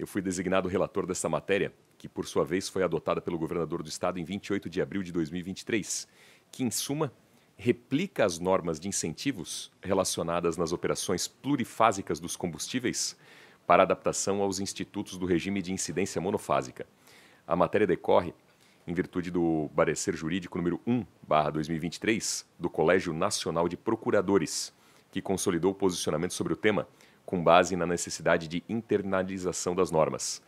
Eu fui designado relator dessa matéria, que por sua vez foi adotada pelo governador do estado em 28 de abril de 2023, que em suma replica as normas de incentivos relacionadas nas operações plurifásicas dos combustíveis para adaptação aos institutos do regime de incidência monofásica. A matéria decorre em virtude do parecer jurídico número 1/2023 do Colégio Nacional de Procuradores, que consolidou o posicionamento sobre o tema com base na necessidade de internalização das normas.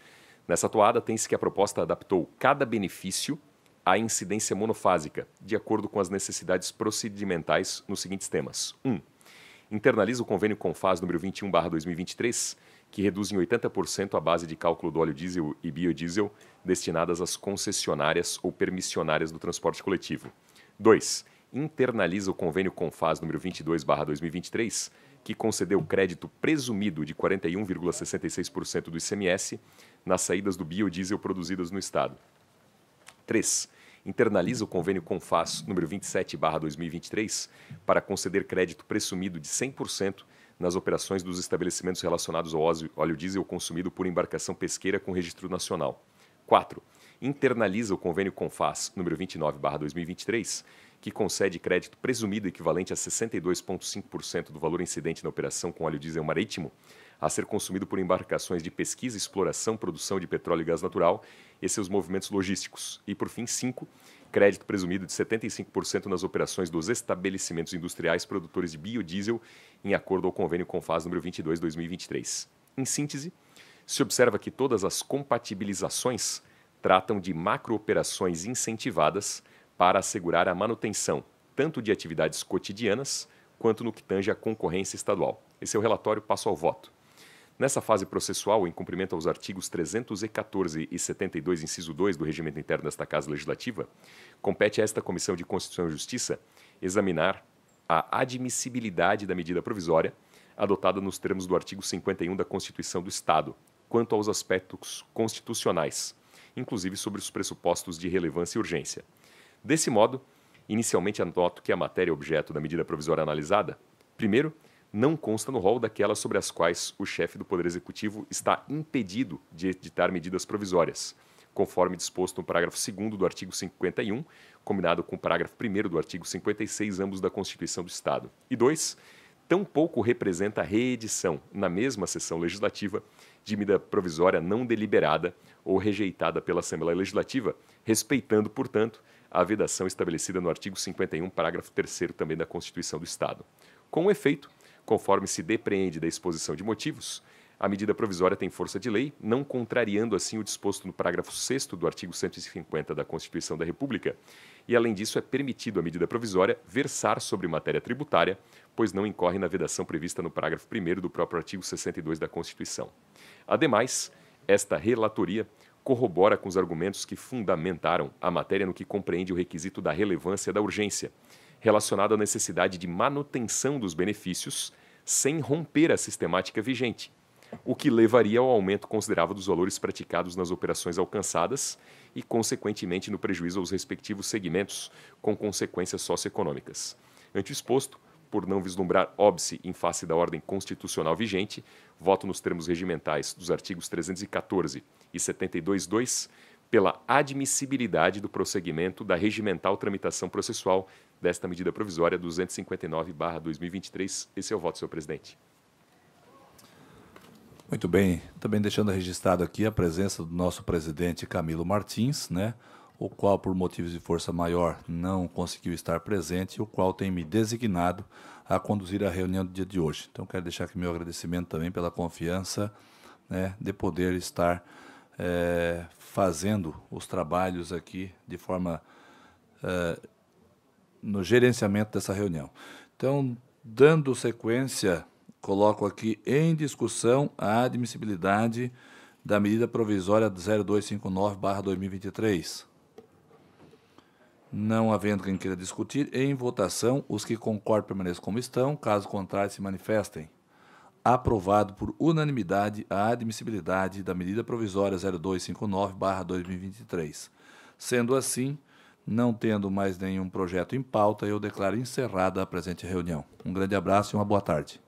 Nessa toada, tem-se que a proposta adaptou cada benefício à incidência monofásica, de acordo com as necessidades procedimentais nos seguintes temas. 1. Um, internaliza o convênio CONFAS número 21/2023, que reduz em 80% a base de cálculo do óleo diesel e biodiesel destinadas às concessionárias ou permissionárias do transporte coletivo. 2. Internaliza o convênio CONFAS número 22/2023, que concedeu crédito presumido de 41,66% do ICMS nas saídas do biodiesel produzidas no Estado. 3. Internaliza o convênio CONFAS número 27-2023 para conceder crédito presumido de 100% nas operações dos estabelecimentos relacionados ao óleo diesel consumido por embarcação pesqueira com registro nacional. 4. Internaliza o convênio CONFAS número 29-2023 que concede crédito presumido equivalente a 62,5% do valor incidente na operação com óleo diesel marítimo a ser consumido por embarcações de pesquisa, exploração, produção de petróleo e gás natural e seus movimentos logísticos. E, por fim, 5. Crédito presumido de 75% nas operações dos estabelecimentos industriais produtores de biodiesel em acordo ao convênio com FAS número 22/2023. Em síntese, se observa que todas as compatibilizações tratam de macrooperações incentivadas para assegurar a manutenção tanto de atividades cotidianas quanto no que tange à concorrência estadual. Esse é o relatório passo ao voto. Nessa fase processual, em cumprimento aos artigos 314 e 72, inciso 2 do Regimento Interno desta Casa Legislativa, compete a esta Comissão de Constituição e Justiça examinar a admissibilidade da medida provisória adotada nos termos do artigo 51 da Constituição do Estado, quanto aos aspectos constitucionais, inclusive sobre os pressupostos de relevância e urgência. Desse modo, inicialmente anoto que a matéria objeto da medida provisória analisada, primeiro, não consta no rol daquelas sobre as quais o chefe do Poder Executivo está impedido de editar medidas provisórias, conforme disposto no parágrafo 2 do artigo 51, combinado com o parágrafo 1 do artigo 56, ambos da Constituição do Estado. E dois, tampouco representa a reedição na mesma sessão legislativa de medida provisória não deliberada ou rejeitada pela Assembleia Legislativa, respeitando, portanto, a vedação estabelecida no artigo 51, parágrafo 3 também da Constituição do Estado. Com efeito, conforme se depreende da exposição de motivos, a medida provisória tem força de lei, não contrariando assim o disposto no parágrafo 6 do artigo 150 da Constituição da República. E, além disso, é permitido à medida provisória versar sobre matéria tributária, pois não incorre na vedação prevista no parágrafo 1 do próprio artigo 62 da Constituição. Ademais, esta relatoria corrobora com os argumentos que fundamentaram a matéria no que compreende o requisito da relevância da urgência, relacionado à necessidade de manutenção dos benefícios sem romper a sistemática vigente o que levaria ao aumento considerável dos valores praticados nas operações alcançadas e, consequentemente, no prejuízo aos respectivos segmentos, com consequências socioeconômicas. Ante o exposto, por não vislumbrar óbice em face da ordem constitucional vigente, voto nos termos regimentais dos artigos 314 e 72.2 pela admissibilidade do prosseguimento da regimental tramitação processual desta medida provisória 259-2023. Esse é o voto, senhor presidente. Muito bem, também deixando registrado aqui a presença do nosso presidente Camilo Martins, né? O qual, por motivos de força maior, não conseguiu estar presente, o qual tem me designado a conduzir a reunião do dia de hoje. Então, quero deixar aqui meu agradecimento também pela confiança né, de poder estar é, fazendo os trabalhos aqui de forma é, no gerenciamento dessa reunião. Então, dando sequência Coloco aqui em discussão a admissibilidade da medida provisória 0259-2023. Não havendo quem queira discutir, em votação, os que concordam permaneçam como estão, caso contrário, se manifestem. Aprovado por unanimidade a admissibilidade da medida provisória 0259-2023. Sendo assim, não tendo mais nenhum projeto em pauta, eu declaro encerrada a presente reunião. Um grande abraço e uma boa tarde.